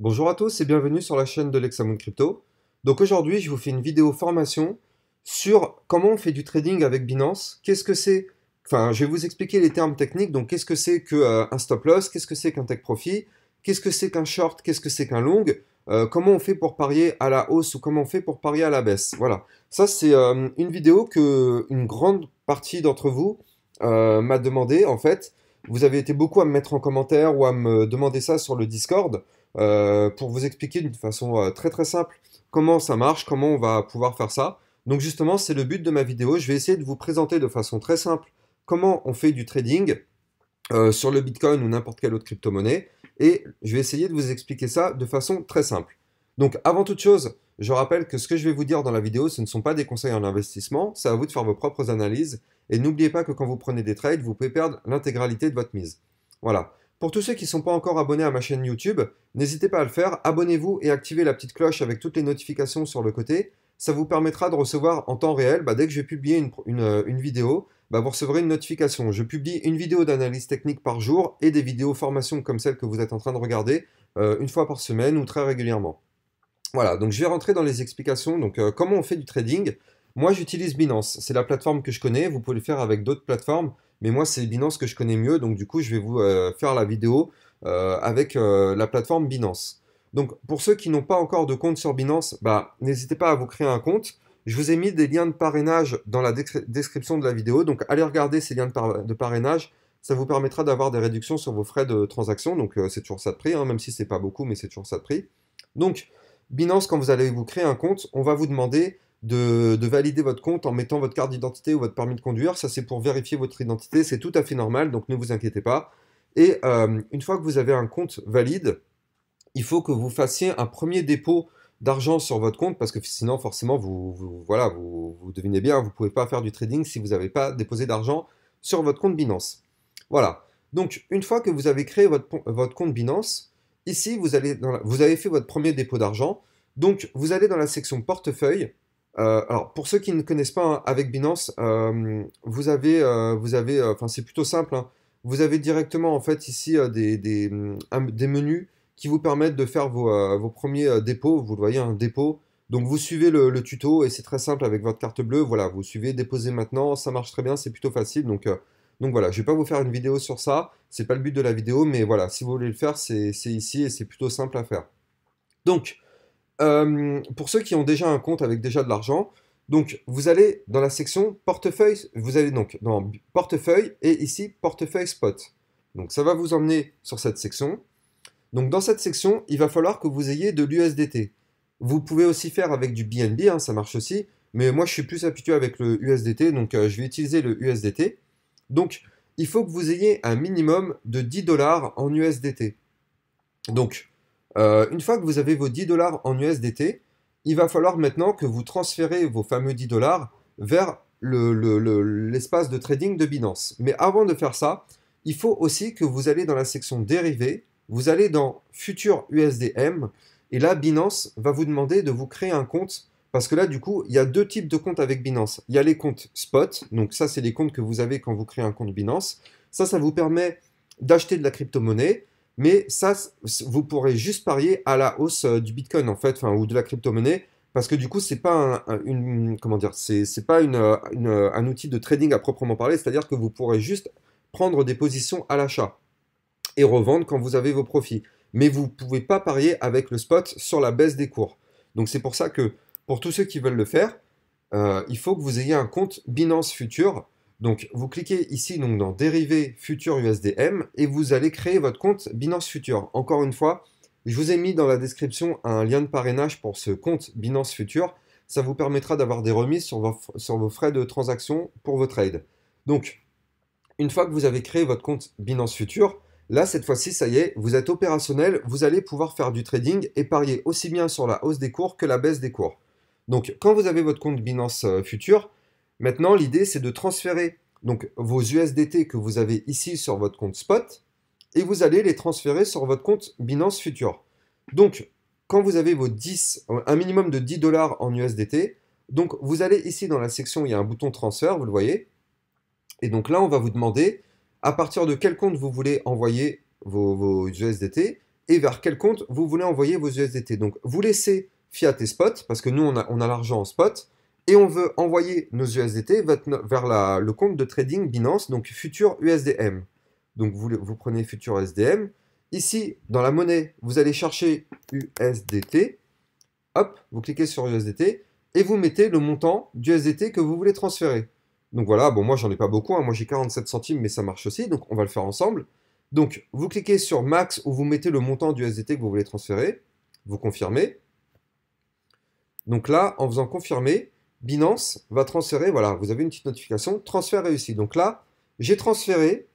Bonjour à tous et bienvenue sur la chaîne de Lexamon Crypto. Donc aujourd'hui, je vous fais une vidéo formation sur comment on fait du trading avec Binance. Qu'est-ce que c'est Enfin, je vais vous expliquer les termes techniques. Donc, qu'est-ce que c'est qu'un euh, stop loss Qu'est-ce que c'est qu'un take profit Qu'est-ce que c'est qu'un short Qu'est-ce que c'est qu'un long euh, Comment on fait pour parier à la hausse ou comment on fait pour parier à la baisse Voilà. Ça, c'est euh, une vidéo que une grande partie d'entre vous m'a demandé. En fait, vous avez été beaucoup à me mettre en commentaire ou à me demander ça sur le Discord. Euh, pour vous expliquer d'une façon euh, très très simple comment ça marche, comment on va pouvoir faire ça. Donc justement, c'est le but de ma vidéo. Je vais essayer de vous présenter de façon très simple comment on fait du trading euh, sur le Bitcoin ou n'importe quelle autre crypto-monnaie. Et je vais essayer de vous expliquer ça de façon très simple. Donc avant toute chose, je rappelle que ce que je vais vous dire dans la vidéo, ce ne sont pas des conseils en investissement, c'est à vous de faire vos propres analyses. Et n'oubliez pas que quand vous prenez des trades, vous pouvez perdre l'intégralité de votre mise. Voilà. Pour tous ceux qui ne sont pas encore abonnés à ma chaîne YouTube, n'hésitez pas à le faire, abonnez-vous et activez la petite cloche avec toutes les notifications sur le côté. Ça vous permettra de recevoir en temps réel, bah, dès que je vais publier une, euh, vidéo, bah, vous recevrez une notification. Je publie une vidéo d'analyse technique par jour et des vidéos formation comme celle que vous êtes en train de regarder euh, une fois par semaine ou très régulièrement. Voilà, donc je vais rentrer dans les explications. Donc, euh, comment on fait du trading Moi, j'utilise Binance. C'est la plateforme que je connais. Vous pouvez le faire avec d'autres plateformes. Mais moi, c'est Binance que je connais mieux, donc du coup, je vais vous euh, faire la vidéo euh, avec euh, la plateforme Binance. Donc, pour ceux qui n'ont pas encore de compte sur Binance, bah, n'hésitez pas à vous créer un compte. Je vous ai mis des liens de parrainage dans la description de la vidéo, donc allez regarder ces liens de, parrainage. Ça vous permettra d'avoir des réductions sur vos frais de transaction, donc c'est toujours ça de prix, hein, même si ce n'est pas beaucoup, mais c'est toujours ça de prix. Donc, Binance, quand vous allez vous créer un compte, on va vous demander de, valider votre compte en mettant votre carte d'identité ou votre permis de conduire. Ça, c'est pour vérifier votre identité. C'est tout à fait normal, donc ne vous inquiétez pas. Et euh, une fois que vous avez un compte valide, il faut que vous fassiez un premier dépôt d'argent sur votre compte parce que sinon forcément vous, voilà vous, devinez bien vous ne pouvez pas faire du trading si vous n'avez pas déposé d'argent sur votre compte Binance. Voilà. Donc une fois que vous avez créé votre, compte Binance, ici vous allez vous avez fait votre premier dépôt d'argent. Donc vous allez dans la section portefeuille euh, alors pour ceux qui ne connaissent pas hein, avec Binance, euh, vous avez, euh, vous avez, enfin c'est plutôt simple. Hein. vous avez directement en fait ici des, des, menus qui vous permettent de faire vos, premiers dépôts. Vous le voyez, un hein, dépôt. Donc vous suivez le, tuto et c'est très simple avec votre carte bleue. Voilà, vous suivez, déposez maintenant, ça marche très bien, c'est plutôt facile. Donc, donc voilà, je ne vais pas vous faire une vidéo sur ça, c'est pas le but de la vidéo, mais voilà, si vous voulez le faire, c'est ici et c'est plutôt simple à faire. Donc, euh, pour ceux qui ont déjà un compte avec déjà de l'argent, donc vous allez dans la section portefeuille, vous allez donc dans portefeuille et ici portefeuille spot. Donc ça va vous emmener sur cette section. Donc dans cette section, il va falloir que vous ayez de l'USDT. Vous pouvez aussi faire avec du BNB, hein, ça marche aussi, mais moi je suis plus habitué avec le USDT, donc euh, je vais utiliser le USDT. Donc il faut que vous ayez un minimum de 10 dollars en USDT. Donc euh, une fois que vous avez vos 10 dollars en USDT, il va falloir maintenant que vous transférez vos fameux 10 dollars vers l'espace de trading de Binance. Mais avant de faire ça, il faut aussi que vous allez dans la section dérivés, vous allez dans Future USDM, et là, Binance va vous demander de vous créer un compte, parce que là, du coup, il y a deux types de comptes avec Binance. Il y a les comptes spot, donc ça, c'est les comptes que vous avez quand vous créez un compte Binance. Ça, ça vous permet d'acheter de la crypto-monnaie, mais ça, vous pourrez juste parier à la hausse euh, du Bitcoin en fait, ou de la crypto-monnaie, parce que du coup, c'est pas une, c'est pas euh, euh, un outil de trading à proprement parler. C'est-à-dire que vous pourrez juste prendre des positions à l'achat et revendre quand vous avez vos profits. Mais vous ne pouvez pas parier avec le spot sur la baisse des cours. Donc c'est pour ça que pour tous ceux qui veulent le faire, il faut que vous ayez un compte Binance Future donc vous cliquez ici donc, dans dérivé futur USDM et vous allez créer votre compte Binance Future. Encore une fois, je vous ai mis dans la description un lien de parrainage pour ce compte Binance Future. Ça vous permettra d'avoir des remises sur vos, sur vos frais de transaction pour vos trades. Donc, une fois que vous avez créé votre compte Binance Future, là, cette fois-ci, ça y est, vous êtes opérationnel, vous allez pouvoir faire du trading et parier aussi bien sur la hausse des cours que la baisse des cours. Donc, quand vous avez votre compte Binance euh, Future, Maintenant, l'idée, c'est de transférer donc vos USDT que vous avez ici sur votre compte spot et vous allez les transférer sur votre compte Binance Future. Donc, quand vous avez vos 10, un minimum de 10 dollars en USDT, donc vous allez ici dans la section, il y a un bouton transfert, vous le voyez. Et donc là, on va vous demander à partir de quel compte vous voulez envoyer vos, USDT et vers quel compte vous voulez envoyer vos USDT. Donc vous laissez fiat et spot, parce que nous, on on a l'argent en spot et on veut envoyer nos USDT vers le compte de trading Binance, donc Future USDM. Donc vous, prenez futur USDM. Ici, dans la monnaie, vous allez chercher USDT. Hop, vous cliquez sur USDT et vous mettez le montant USDT que vous voulez transférer. Donc voilà, bon moi j'en ai pas beaucoup, hein. moi j'ai 47 centimes mais ça marche aussi, donc on va le faire ensemble. Donc vous cliquez sur max où vous mettez le montant d'USDT que vous voulez transférer, vous confirmez. Donc là, en faisant confirmer, Binance va transférer, voilà, vous avez une petite notification, transfert réussi. Donc là, j'ai transféré,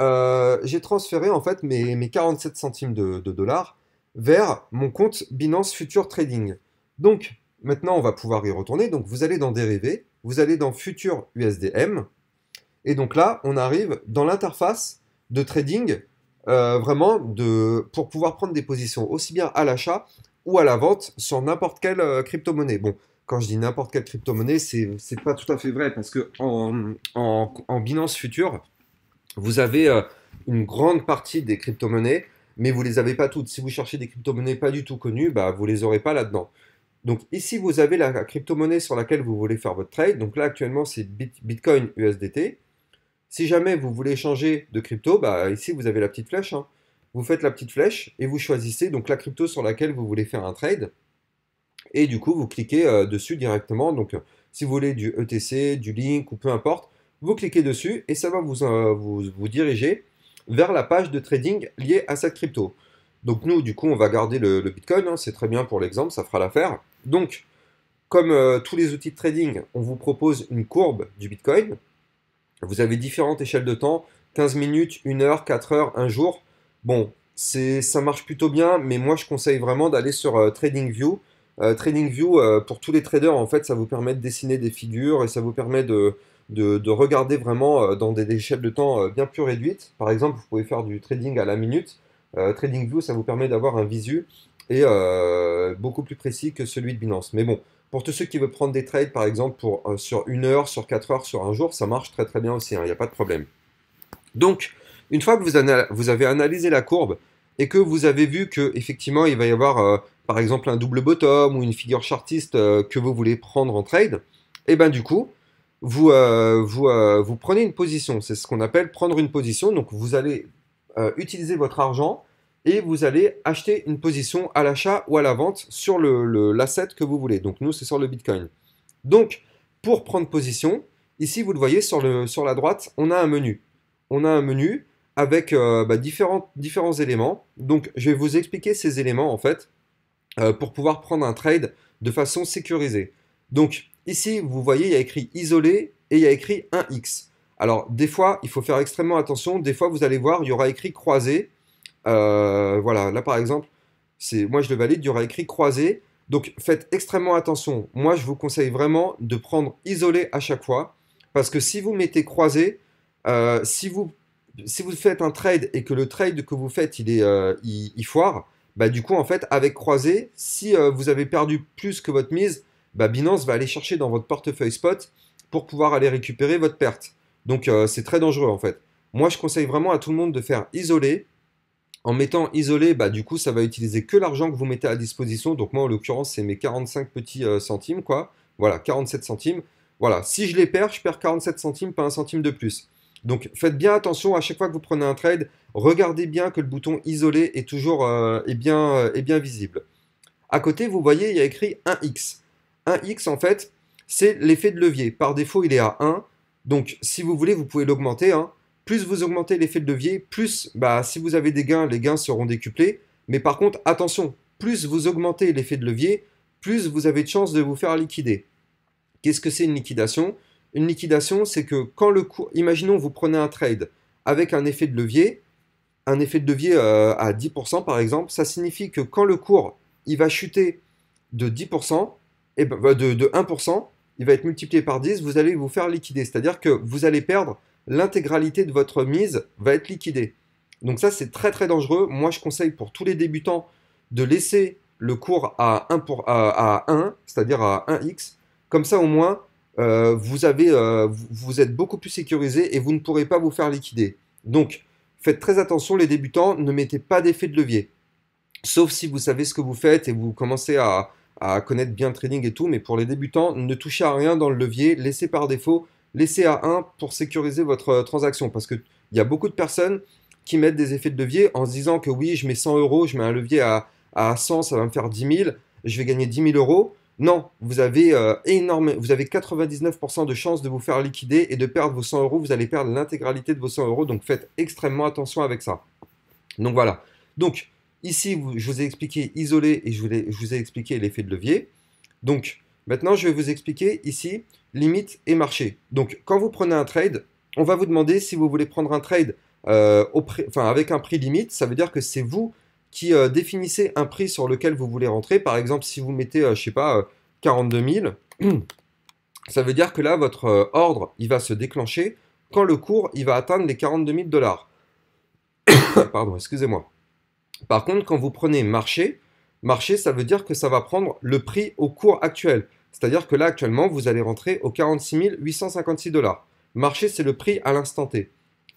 euh, j'ai transféré en fait mes, mes 47 centimes de, dollars vers mon compte Binance Future Trading. Donc maintenant, on va pouvoir y retourner. Donc vous allez dans dérivés, vous allez dans Future USDM, et donc là, on arrive dans l'interface de trading, euh, vraiment de, pour pouvoir prendre des positions aussi bien à l'achat ou à la vente sur n'importe quelle euh, crypto-monnaie. Bon, quand je dis n'importe quelle crypto-monnaie, ce n'est pas tout à fait vrai parce que en, Binance Future, vous avez euh, une grande partie des crypto-monnaies, mais vous ne les avez pas toutes. Si vous cherchez des crypto-monnaies pas du tout connues, bah, vous ne les aurez pas là-dedans. Donc ici, vous avez la crypto-monnaie sur laquelle vous voulez faire votre trade. Donc là, actuellement, c'est Bitcoin USDT. Si jamais vous voulez changer de crypto, bah, ici, vous avez la petite flèche. Hein. Vous faites la petite flèche et vous choisissez donc la crypto sur laquelle vous voulez faire un trade et du coup vous cliquez euh, dessus directement. Donc euh, si vous voulez du ETC, du link ou peu importe, vous cliquez dessus et ça va euh, vous, diriger vers la page de trading liée à cette crypto. Donc nous, du coup, on va garder le, Bitcoin, hein. c'est très bien pour l'exemple, ça fera l'affaire. Donc, comme tous les outils de trading, on vous propose une courbe du Bitcoin. Vous avez différentes échelles de temps, 15 minutes, 1 heure, 4 heures, 1 jour. Bon, ça marche plutôt bien, mais moi je conseille vraiment d'aller sur TradingView euh, TradingView, euh, pour tous les traders, en fait, ça vous permet de dessiner des figures et ça vous permet de, regarder vraiment euh, dans des échelles de temps bien plus réduites. Par exemple, vous pouvez faire du trading à la minute. TradingView, ça vous permet d'avoir un visu et beaucoup plus précis que celui de Binance. Mais bon, pour tous ceux qui veulent prendre des trades, par exemple, pour, sur une heure, sur quatre heures, sur un jour, ça marche très très bien aussi, il hein, n'y a pas de problème. Donc, une fois que vous, vous, avez analysé la courbe et que vous avez vu qu'effectivement, il va y avoir par exemple un double bottom ou une figure chartiste euh, que vous voulez prendre en trade, et eh ben du coup, vous, euh, euh, vous, prenez une position. C'est ce qu'on appelle prendre une position. Donc vous allez utiliser votre argent et vous allez acheter une position à l'achat ou à la vente sur l'asset que vous voulez. Donc nous, c'est sur le Bitcoin. Donc, pour prendre position, ici, vous le voyez sur, le, sur la droite, on a un menu. On a un menu avec bah, différents, différents éléments. Donc, je vais vous expliquer ces éléments, en fait. Euh, pour pouvoir prendre un trade de façon sécurisée. Donc ici, vous voyez, il y a écrit isolé et il y a écrit un x Alors des fois, il faut faire extrêmement attention. Des fois, vous allez voir, il y aura écrit croisé. Euh, voilà, là par exemple, c'est moi je le valide, il y aura écrit croisé. Donc faites extrêmement attention. Moi, je vous conseille vraiment de prendre isolé à chaque fois. Parce que si vous mettez croisé, euh, si, vous, si vous faites un trade et que le trade que vous faites, il, est, il foire, bah, du coup, en fait, avec croisé, si euh, vous avez perdu plus que votre mise, bah, Binance va aller chercher dans votre portefeuille spot pour pouvoir aller récupérer votre perte. Donc, euh, c'est très dangereux, en fait. Moi, je conseille vraiment à tout le monde de faire isoler. En mettant isolé, bah, du coup, ça va utiliser que l'argent que vous mettez à disposition. Donc, moi, en l'occurrence, c'est mes 45 petits euh, centimes, quoi. Voilà, 47 centimes. Voilà, si je les perds, je perds 47 centimes, pas un centime de plus. Donc faites bien attention à chaque fois que vous prenez un trade, regardez bien que le bouton isolé est toujours euh, euh, bien, visible. À côté, vous voyez, il y a écrit 1x. 1x, en fait, c'est l'effet de levier. Par défaut, il est à 1. Donc, si vous voulez, vous pouvez l'augmenter. Hein. Plus vous augmentez l'effet de levier, plus, bah, si vous avez des gains, les gains seront décuplés. Mais par contre, attention, plus vous augmentez l'effet de levier, plus vous avez de chances de vous faire liquider. Qu'est-ce que c'est une liquidation une liquidation, c'est que quand le cours, imaginons vous prenez un trade avec un effet de levier, un effet de levier euh, à 10% par exemple, ça signifie que quand le cours il va chuter de 10%, et eh ben, bah, de, 1%, il va être multiplié par 10, vous allez vous faire liquider. C'est-à-dire que vous allez perdre l'intégralité de votre mise va être liquidée. Donc ça, c'est très très dangereux. Moi, je conseille pour tous les débutants de laisser le cours à 1, à 1 c'est-à-dire à 1x. Comme ça, au moins, euh, euh, vous, êtes beaucoup plus sécurisé et vous ne pourrez pas vous faire liquider. Donc, faites très attention, les débutants, ne mettez pas d'effet de levier. Sauf si vous savez ce que vous faites et vous commencez à, connaître bien le trading et tout, mais pour les débutants, ne touchez à rien dans le levier, laissez par défaut, laissez à 1 pour sécuriser votre euh, transaction. Parce qu'il y a beaucoup de personnes qui mettent des effets de levier en se disant que oui, je mets 100 euros, je mets un levier à, à 100, ça va me faire 10 000, je vais gagner 10 000 euros. Non, vous avez euh, énorme, vous avez 99% de chances de vous faire liquider et de perdre vos 100 euros. Vous allez perdre l'intégralité de vos 100 euros, donc faites extrêmement attention avec ça. Donc voilà. Donc ici, je vous ai expliqué isolé et je vous ai, expliqué l'effet de levier. Donc maintenant, je vais vous expliquer ici limite et marché. Donc quand vous prenez un trade, on va vous demander si vous voulez prendre un trade euh, avec un prix limite. Ça veut dire que c'est vous qui euh, définissez un prix sur lequel vous voulez rentrer. Par exemple, si vous mettez, euh, je ne sais pas, 42 euh, 000, ça veut dire que là, votre ordre, il va se déclencher quand le cours, il va atteindre les 42 000 dollars. Pardon, excusez-moi. Par contre, quand vous prenez marché, marché, ça veut dire que ça va prendre le prix au cours actuel. C'est-à-dire que là, actuellement, vous allez rentrer aux 46 856 dollars. Marché, c'est le prix à l'instant T.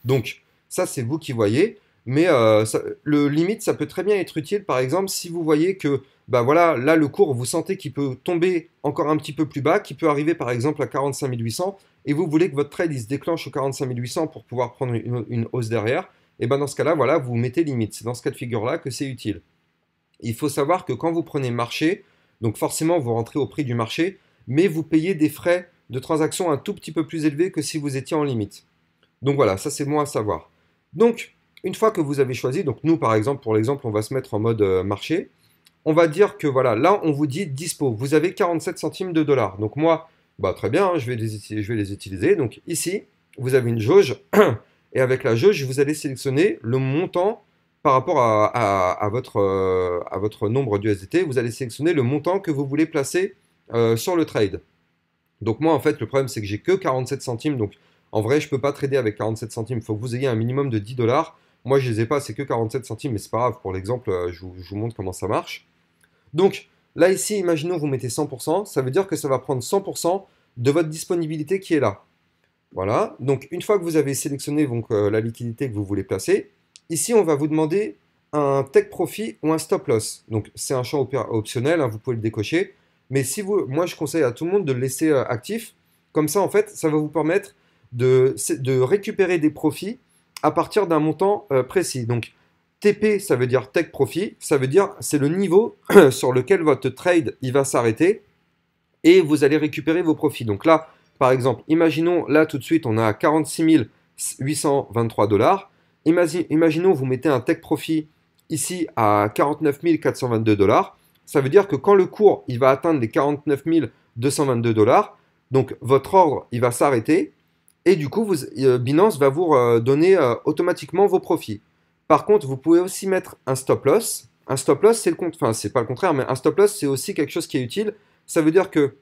Donc, ça, c'est vous qui voyez. Mais euh, le limite, ça peut très bien être utile, par exemple, si vous voyez que, bah voilà, là, le cours, vous sentez qu'il peut tomber encore un petit peu plus bas, qu'il peut arriver, par exemple, à 45 800, et vous voulez que votre trade, il se déclenche au 45 800 pour pouvoir prendre une, hausse derrière, et ben dans ce cas-là, voilà, vous mettez limite. C'est dans ce cas de figure-là que c'est utile. Il faut savoir que quand vous prenez marché, donc forcément, vous rentrez au prix du marché, mais vous payez des frais de transaction un tout petit peu plus élevés que si vous étiez en limite. Donc voilà, ça c'est bon à savoir. Donc, une fois que vous avez choisi, donc nous par exemple, pour l'exemple, on va se mettre en mode euh, marché, on va dire que voilà, là on vous dit dispo, vous avez 47 centimes de dollars. Donc moi, bah très bien, hein, je, vais les, je vais les utiliser. Donc ici, vous avez une jauge, et avec la jauge, vous allez sélectionner le montant par rapport à, votre, euh, à votre nombre d'USDT, vous allez sélectionner le montant que vous voulez placer euh, sur le trade. Donc moi en fait le problème c'est que j'ai que 47 centimes, donc en vrai je ne peux pas trader avec 47 centimes, il faut que vous ayez un minimum de 10 dollars. Moi, je ne les ai pas, c'est que 47 centimes, mais c'est pas grave. Pour l'exemple, euh, je, vous montre comment ça marche. Donc, là, ici, imaginons vous mettez 100%, ça veut dire que ça va prendre 100% de votre disponibilité qui est là. Voilà. Donc, une fois que vous avez sélectionné donc, euh, la liquidité que vous voulez placer, ici, on va vous demander un tech profit ou un stop loss. Donc, c'est un champ optionnel, hein, vous pouvez le décocher. Mais si vous, moi, je conseille à tout le monde de le laisser euh, actif. Comme ça, en fait, ça va vous permettre de, de récupérer des profits à partir d'un montant euh, précis. Donc TP, ça veut dire Tech profit, ça veut dire c'est le niveau sur lequel votre trade il va s'arrêter et vous allez récupérer vos profits. Donc là, par exemple, imaginons là tout de suite on a 46 823 dollars. Imaginons vous mettez un Tech profit ici à 49 422 dollars. Ça veut dire que quand le cours il va atteindre les 49 222 dollars, donc votre ordre il va s'arrêter et du coup, vous, euh, Binance va vous euh, donner euh, automatiquement vos profits. Par contre, vous pouvez aussi mettre un stop loss. Un stop loss, c'est le compte. Enfin, c'est pas le contraire, mais un stop loss, c'est aussi quelque chose qui est utile. Ça veut dire que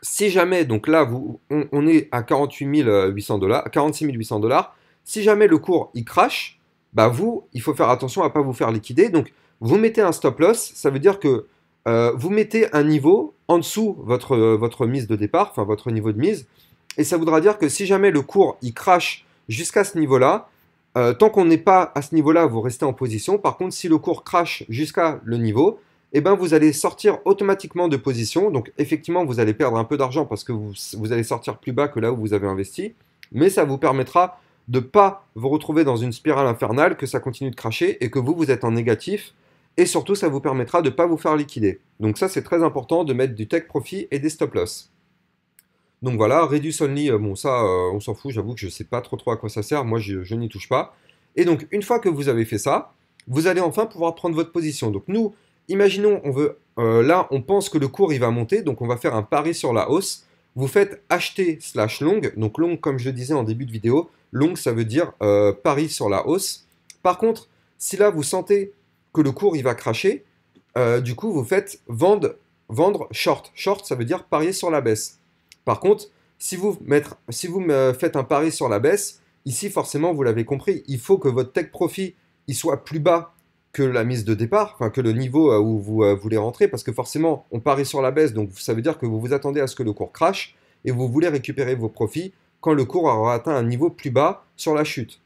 si jamais, donc là, vous, on, est à dollars, 46 800 dollars, si jamais le cours il crash, bah vous, il faut faire attention à ne pas vous faire liquider. Donc, vous mettez un stop loss, ça veut dire que vous mettez un niveau en dessous votre, votre mise de départ, enfin votre niveau de mise, et ça voudra dire que si jamais le cours il crache jusqu'à ce niveau-là, euh, tant qu'on n'est pas à ce niveau-là, vous restez en position. Par contre, si le cours crache jusqu'à le niveau, eh ben, vous allez sortir automatiquement de position. Donc effectivement, vous allez perdre un peu d'argent parce que vous, vous, allez sortir plus bas que là où vous avez investi. Mais ça vous permettra de ne pas vous retrouver dans une spirale infernale, que ça continue de cracher et que vous, vous êtes en négatif. Et surtout, ça vous permettra de ne pas vous faire liquider. Donc ça, c'est très important de mettre du tech profit et des stop loss. Donc voilà, Reduce Only, euh, bon ça, euh, on s'en fout, j'avoue que je ne sais pas trop trop à quoi ça sert, moi je, n'y touche pas. Et donc une fois que vous avez fait ça, vous allez enfin pouvoir prendre votre position. Donc nous, imaginons, on veut, euh, là on pense que le cours il va monter, donc on va faire un pari sur la hausse. Vous faites acheter slash long, donc long comme je le disais en début de vidéo, long ça veut dire pari sur la hausse. Par contre, si là vous sentez que le cours il va cracher, du coup vous faites vendre, vendre short. Short ça veut dire parier sur la baisse. Par contre, si vous, mettre, si vous faites un pari sur la baisse, ici forcément, vous l'avez compris, il faut que votre tech profit il soit plus bas que la mise de départ, enfin que le niveau euh, où vous euh, voulez rentrer, parce que forcément, on parie sur la baisse, donc ça veut dire que vous vous attendez à ce que le cours crache et vous voulez récupérer vos profits quand le cours aura atteint un niveau plus bas sur la chute.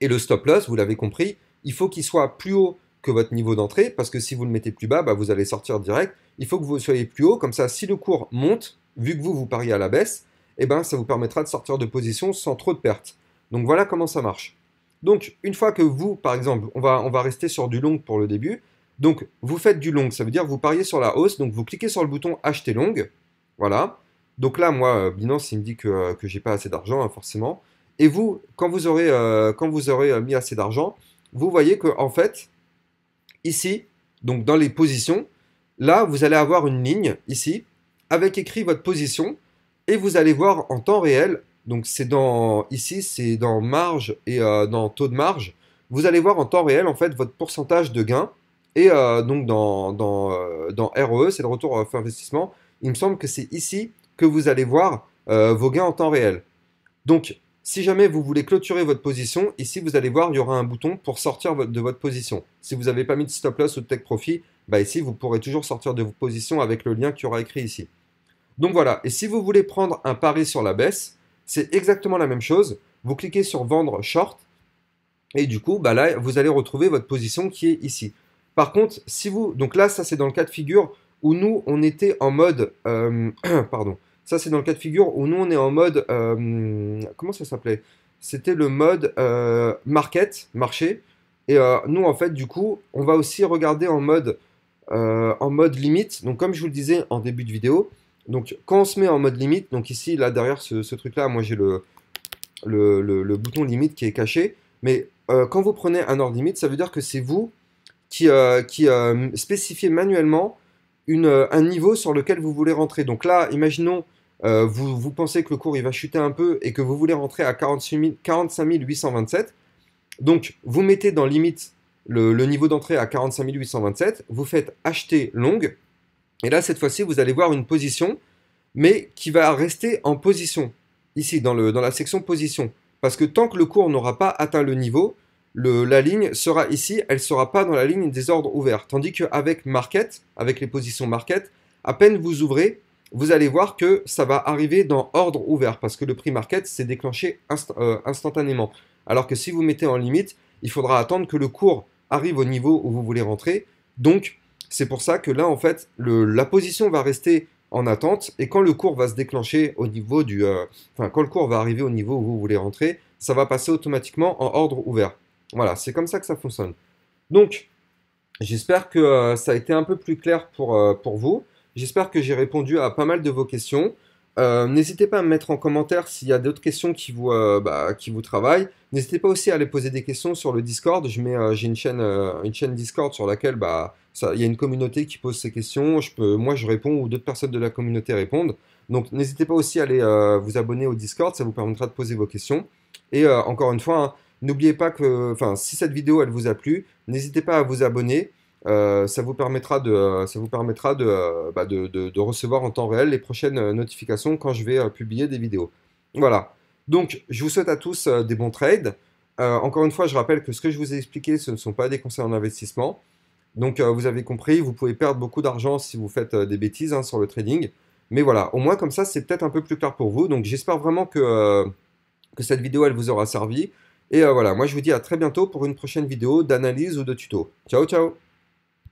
Et le stop loss, vous l'avez compris, il faut qu'il soit plus haut que votre niveau d'entrée, parce que si vous le mettez plus bas, bah, vous allez sortir direct. Il faut que vous soyez plus haut, comme ça, si le cours monte, vu que vous, vous pariez à la baisse, eh ben, ça vous permettra de sortir de position sans trop de pertes. Donc voilà comment ça marche. Donc une fois que vous, par exemple, on va, on va rester sur du long pour le début, donc vous faites du long, ça veut dire vous pariez sur la hausse, donc vous cliquez sur le bouton acheter long, voilà. Donc là, moi, euh, Binance, il me dit que, je euh, n'ai pas assez d'argent, hein, forcément. Et vous, quand vous aurez, euh, quand vous aurez mis assez d'argent, vous voyez que en fait, ici, donc dans les positions, là, vous allez avoir une ligne ici avec écrit votre position et vous allez voir en temps réel. Donc c'est dans ici, c'est dans marge et euh, dans taux de marge. Vous allez voir en temps réel en fait votre pourcentage de gain. Et euh, donc dans, dans, euh, dans ROE, c'est le retour à investissement. Il me semble que c'est ici que vous allez voir vos gains en temps réel. Donc si jamais vous voulez clôturer votre position, ici vous allez voir, il y aura un bouton pour sortir de votre position. Si vous n'avez pas mis de stop loss ou de take profit, bah ici vous pourrez toujours sortir de vos positions avec le lien qui aura écrit ici. Donc voilà, et si vous voulez prendre un pari sur la baisse, c'est exactement la même chose. Vous cliquez sur vendre short et du coup, bah là vous allez retrouver votre position qui est ici. Par contre, si vous, donc là ça c'est dans le cas de figure où nous on était en mode, euh, pardon, ça, c'est dans le cas de figure où nous, on est en mode. Euh, comment ça s'appelait C'était le mode euh, market, marché. Et euh, nous, en fait, du coup, on va aussi regarder en mode, en mode limite. Donc, comme je vous le disais en début de vidéo, donc quand on se met en mode limite, donc ici, là, derrière ce, truc-là, moi, j'ai le le, bouton limite qui est caché. Mais quand vous prenez un ordre limite, ça veut dire que c'est vous qui, qui spécifiez manuellement euh, un niveau sur lequel vous voulez rentrer. Donc là, imaginons, euh, vous, pensez que le cours il va chuter un peu et que vous voulez rentrer à 45 827. Donc vous mettez dans limite le, niveau d'entrée à 45 827, vous faites acheter longue, et là cette fois-ci vous allez voir une position, mais qui va rester en position, ici dans la section position. Parce que tant que le cours n'aura pas atteint le niveau, la ligne sera ici, elle ne sera pas dans la ligne des ordres ouverts. Tandis qu'avec market, avec les positions market, à peine vous ouvrez, vous allez voir que ça va arriver dans ordre ouvert parce que le prix market s'est déclenché euh, instantanément. Alors que si vous mettez en limite, il faudra attendre que le cours arrive au niveau où vous voulez rentrer. Donc, c'est pour ça que là, en fait, la position va rester en attente. Et quand le cours va se déclencher au niveau du... Euh, quand le cours va arriver au niveau où vous voulez rentrer, ça va passer automatiquement en ordre ouvert. Voilà, c'est comme ça que ça fonctionne. Donc, j'espère que euh, ça a été un peu plus clair pour, euh, pour vous. J'espère que j'ai répondu à pas mal de vos questions. Euh, n'hésitez pas à me mettre en commentaire s'il y a d'autres questions qui vous, bah, qui vous travaillent. N'hésitez pas aussi à aller poser des questions sur le Discord. J'ai une, chaîne, une chaîne Discord sur laquelle bah, il y a une communauté qui pose ses questions. moi, je réponds ou d'autres personnes de la communauté répondent. Donc, n'hésitez pas aussi à aller vous abonner au Discord. Ça vous permettra de poser vos questions. Et encore une fois, hein, N'oubliez pas que, enfin, si cette vidéo elle vous a plu, n'hésitez pas à vous abonner. Euh, ça vous permettra de, ça vous permettra de, bah, recevoir en temps réel les prochaines euh, notifications quand je vais euh, publier des vidéos. Voilà. Donc, je vous souhaite à tous des bons trades. encore une fois, je rappelle que ce que je vous ai expliqué, ce ne sont pas des conseils en investissement. Donc, vous avez compris, vous pouvez perdre beaucoup d'argent si vous faites des bêtises hein, sur le trading. Mais voilà, au moins comme ça, c'est peut-être un peu plus clair pour vous. Donc, j'espère vraiment que, que cette vidéo, elle vous aura servi. Et euh, voilà, moi je vous dis à très bientôt pour une prochaine vidéo d'analyse ou de tuto. Ciao ciao